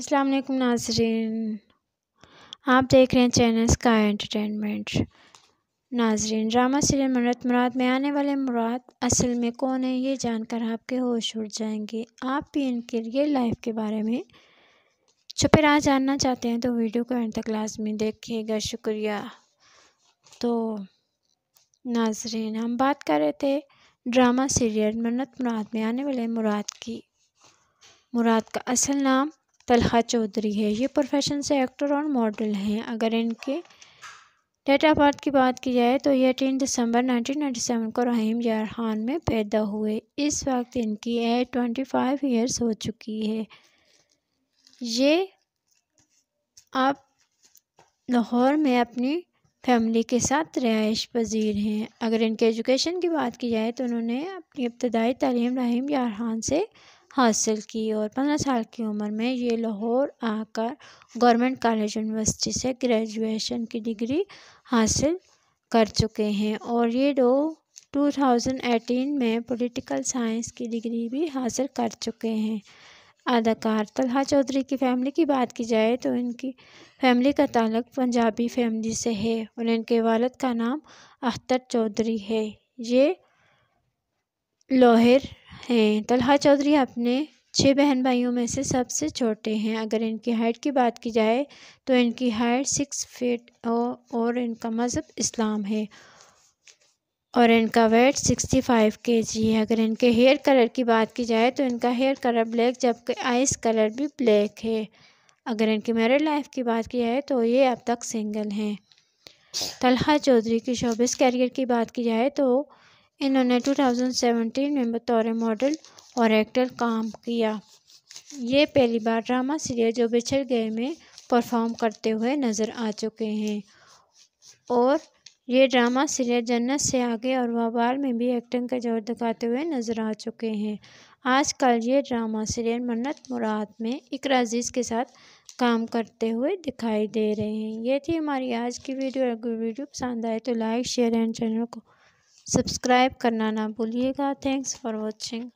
अस्सलाम वालेकुम नाजरीन आप देख रहे हैं चैनल का एंटरटेनमेंट नाजरीन ड्रामा सीरियल मरत मुराद में आने वाले मुराद असल में कौन है ये जानकर आपके होश उड़ जाएंगे आप भी इनके लिए लाइफ के बारे में छुपे राह जानना चाहते हैं तो वीडियो को एंड तक लाजमी देखिएगा शुक्रिया तो नाजरीन हम बात कर रहे थे ड्रामा सीरियल मन्नत मुराद में आने वाले मुराद की मुराद का असल नाम तलहा चौधरी है ये प्रोफेशन से एक्टर और मॉडल हैं अगर इनके डेट ऑफ बर्थ की बात की जाए तो ये एटीन दिसंबर 1997 को रहीम यार खान में पैदा हुए इस वक्त इनकी एज फाइव ईयर्स हो चुकी है ये आप लाहौर में अपनी फैमिली के साथ रिहाइश पजीर हैं अगर इनके एजुकेशन की बात की जाए तो उन्होंने अपनी इब्तदाई तलीम रहीम यार खान से हासिल की और पंद्रह साल की उम्र में ये लाहौर आकर गवर्नमेंट कॉलेज यूनिवर्सिटी से ग्रेजुएशन की डिग्री हासिल कर चुके हैं और ये दो 2018 में पॉलिटिकल साइंस की डिग्री भी हासिल कर चुके हैं अदाकार तलहा चौधरी की फैमिली की बात की जाए तो इनकी फैमिली का ताल्लुक पंजाबी फैमिली से है और इनके वालद का नाम अख्तर चौधरी है ये लोहर हैं तलहा चौधरी अपने छः बहन भाइयों में से सबसे छोटे हैं अगर इनकी हाइट की बात की जाए तो इनकी हाइट सिक्स फीट और इनका मज़हब इस्लाम है और इनका वेट सिक्सटी फाइव के जी है अगर इनके हेयर कलर की बात की जाए तो इनका हेयर कलर ब्लैक जबकि आइस कलर भी ब्लैक है अगर इनकी मैरिड लाइफ की बात की जाए तो ये अब तक सिंगल हैं तलहा चौधरी की शोबिस कैरियर की बात की जाए तो इन्होंने 2017 में बतौर मॉडल और एक्टर काम किया ये पहली बार ड्रामा सीरियल जो बिछड़ गए में परफॉर्म करते हुए नज़र आ चुके हैं और ये ड्रामा सीरियल जन्नत से आगे और वबाल में भी एक्टिंग का जोर दिखाते हुए नज़र आ चुके हैं आजकल ये ड्रामा सीरियल मन्नत मुराद में इकराजीज अजीज़ के साथ काम करते हुए दिखाई दे रहे हैं ये थी हमारी आज की वीडियो अगर वीडियो पसंद आए तो लाइक शेयर एंड चैनल को सब्सक्राइब करना ना भूलिएगा थैंक्स फॉर वॉचिंग